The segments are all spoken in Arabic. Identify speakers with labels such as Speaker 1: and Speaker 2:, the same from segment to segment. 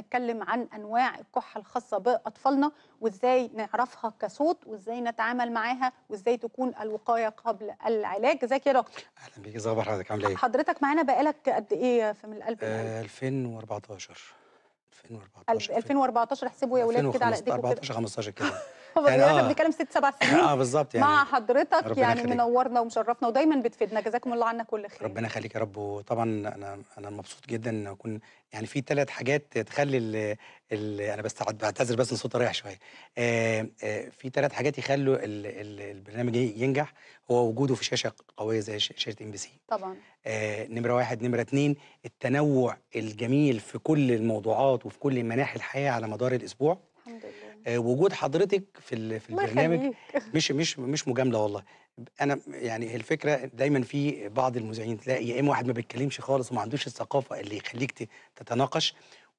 Speaker 1: نتكلم عن انواع الكحه الخاصه باطفالنا وازاي نعرفها كصوت وازاي نتعامل معاها وازاي تكون الوقايه قبل العلاج ازيك يا دكتور
Speaker 2: اهلا بيك ازي حضرتك عامله ايه
Speaker 1: حضرتك معانا بقالك قد ايه في من القلب
Speaker 2: آه 2014
Speaker 1: 2014 2014 احسبوا يا اولاد كده على ايديكم
Speaker 2: 14 15 كده يعني احنا آه. بنتكلم
Speaker 1: ست سبع سنين اه بالظبط يعني مع حضرتك يعني خليك. منورنا ومشرفنا ودايما بتفيدنا جزاكم الله عنا كل خير
Speaker 2: ربنا يخليك يا رب وطبعا انا انا مبسوط جدا ان اكون يعني في ثلاث حاجات تخلي ال انا بس بعتذر بس ان صوتي رايح شويه آه، آه، في ثلاث حاجات يخلوا الـ الـ البرنامج ينجح هو وجوده في شاشه قويه زي شاشه ام بي سي طبعا آه، نمره واحد نمره اثنين التنوع الجميل في كل الموضوعات وفي كل مناحي الحياه على مدار الاسبوع آه، وجود حضرتك في في البرنامج مش مش مش مجامله والله انا يعني الفكره دايما في بعض المذيعين تلاقي يا اما واحد ما بيتكلمش خالص وما عندوش الثقافه اللي يخليك تتناقش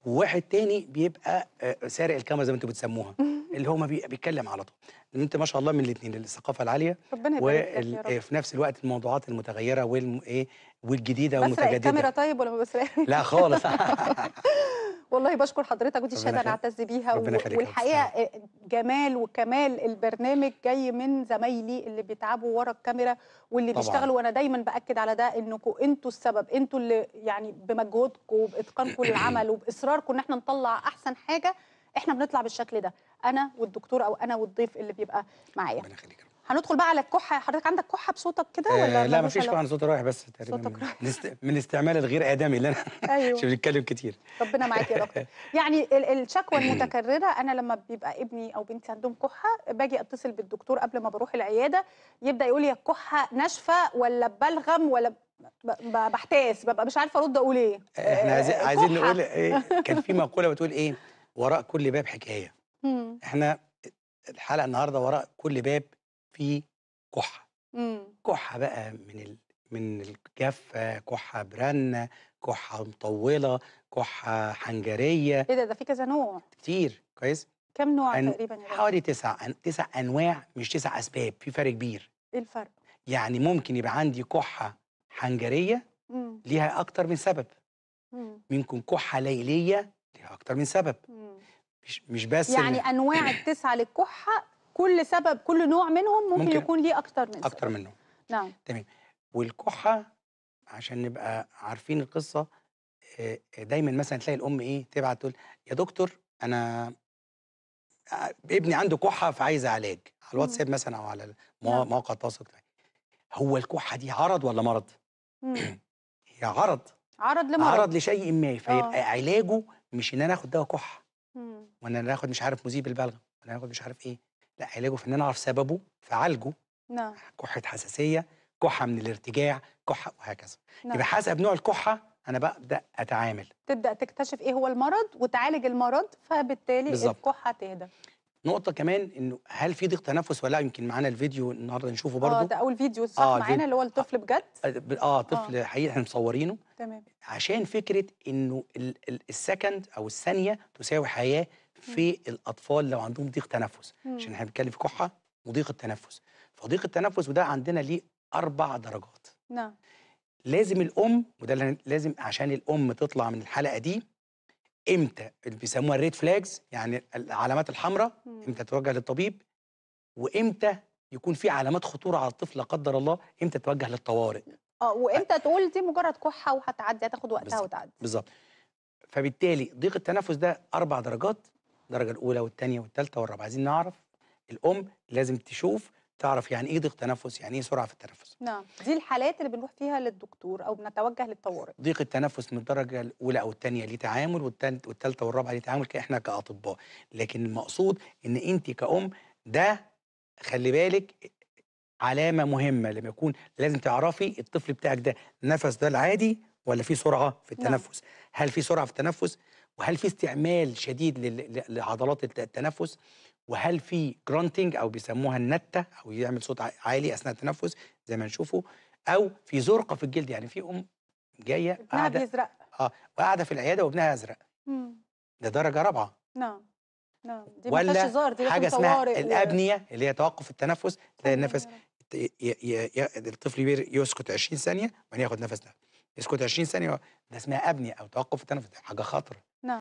Speaker 2: وواحد تاني بيبقى آه، سارق الكاميرا زي ما انتم بتسموها اللي هو ما بيتكلم على طول انت ما شاء الله من الاثنين الثقافه العاليه ربنا وفي آه، وال... نفس الوقت الموضوعات المتغيره والم... إيه، والجديده والمتجدده بسرق الكاميرا
Speaker 1: طيب ولا ما بسرقهاش؟ لا خالص والله بشكر حضرتك ودي شهاده انا اعتز بيها والحقيقه آه، جمال وكمال البرنامج جاي من زمايلي اللي بيتعبوا ورا الكاميرا واللي طبعا. بيشتغلوا وانا دايما باكد على ده انكم انتوا السبب انتوا اللي يعني بمجهودكم وباتقانكم للعمل وباصراركم ان احنا نطلع احسن حاجه احنا بنطلع بالشكل ده انا والدكتور او انا والضيف اللي بيبقى معايا هندخل بقى على الكحه حضرتك عندك كحه بصوتك كده ولا آه، لا ما فيش كحه
Speaker 2: صوتي رايح بس تقريبا صوتك من, است... من الاستعمال الغير ادمي اللي انا أيوه. بنتكلم كتير
Speaker 1: ربنا معاك يا دكتور يعني الشكوى المتكرره انا لما بيبقى ابني او بنتي عندهم كحه باجي اتصل بالدكتور قبل ما بروح العياده يبدا يقول لي الكحه ناشفه ولا بلغم ولا بحتاس ببقى مش عارفه ارد اقول ايه
Speaker 2: آه، احنا آه، عايزين, عايزين نقول إيه كان في مقوله بتقول ايه وراء كل باب حكايه احنا الحلقه النهارده وراء كل باب في كحه إمم. كحه بقى من ال... من الجافه كحه برنه كحه مطوله كحه حنجريه ايه
Speaker 1: ده ده في كذا نوع
Speaker 2: كتير كويس
Speaker 1: كم نوع أن... تقريبا
Speaker 2: حوالي تسع أن... تسع انواع مش تسع اسباب في فرق كبير ايه الفرق يعني ممكن يبقى عندي كحه حنجريه مم. ليها اكتر من سبب مم. كحه ليليه ليها اكتر من سبب مم. مش مش بس يعني
Speaker 1: انواع التسعه للكحه كل سبب كل نوع منهم ممكن, ممكن يكون ليه اكتر من سبب. اكتر منهم نعم
Speaker 2: تمام والكحه عشان نبقى عارفين القصه آه، دايما مثلا تلاقي الام ايه تبعت تقول يا دكتور انا آه، ابني عنده كحه فعايز علاج على الواتساب مثلا او على نعم. مواقع التواصل الاجتماعي هو الكحه دي عرض ولا مرض؟ هي عرض
Speaker 1: عرض لمرض عرض لشيء ما فيبقى آه.
Speaker 2: علاجه مش ان انا اخد دواء كحه وانا اخد مش عارف مذيب البلغم وانا اخد مش عارف ايه لا علاجه في ان انا اعرف سببه فعالجه نعم كحه حساسيه كحه من الارتجاع كحه وهكذا نعم. يبقى حسب نوع الكحه انا ببدا اتعامل
Speaker 1: تبدا تكتشف ايه هو المرض وتعالج المرض فبالتالي بالزبط. الكحه تهدى
Speaker 2: نقطه كمان انه هل في ضيق تنفس ولا يمكن معانا الفيديو النهارده نشوفه برضه اه ده اول
Speaker 1: فيديو صح آه معانا اللي هو الطفل آه، بجد
Speaker 2: اه, آه،, آه. طفل آه. حقيقي احنا مصورينه تمام عشان فكره انه السكند او الثانيه تساوي حياه في مم. الاطفال لو عندهم ضيق تنفس مم. عشان احنا بنتكلم في كحه وضيق التنفس فضيق التنفس وده عندنا ليه اربع درجات نعم لازم الام وده لازم عشان الام تطلع من الحلقه دي امتى اللي بيسموها الريد فلاجز يعني العلامات الحمراء امتى توجه للطبيب وامتى يكون في علامات خطوره على الطفل لا قدر الله امتى توجه للطوارئ
Speaker 1: اه وامتى تقول دي مجرد كحه وهتعدي هتاخد وقتها بالزبط. وتعدي
Speaker 2: بالظبط فبالتالي ضيق التنفس ده اربع درجات الدرجه الاولى والثانيه والثالثه والرابعه عايزين نعرف الام لازم تشوف تعرف يعني ايه ضيق تنفس يعني ايه سرعه في التنفس
Speaker 1: نعم دي الحالات اللي بنروح فيها للدكتور او بنتوجه للطوارئ
Speaker 2: ضيق التنفس من الدرجه الاولى او الثانيه ليه تعامل والثالثه والرابعه ليه تعامل احنا كاطباء لكن المقصود ان انت كأم ده خلي بالك علامه مهمه لما يكون لازم تعرفي الطفل بتاعك ده نفس ده العادي ولا في سرعه في نعم. التنفس نعم. هل في سرعه في التنفس وهل في استعمال شديد لعضلات التنفس وهل في جرانتنج او بيسموها النته او يعمل صوت عالي اثناء التنفس زي ما نشوفه او في زرقه في الجلد يعني في ام جايه قاعده بيزرق اه وقاعده في العياده وابنها ازرق ده درجه رابعه
Speaker 1: نعم نعم دي ولا هزار دي حاجه اسمها الابنيه
Speaker 2: اللي هي توقف التنفس تلاقي النفس الطفل يسكت 20 ثانيه وبعدين ياخد نفس ده يسكت 20 ثانيه ده اسمها ابنيه او توقف التنفس حاجه خطره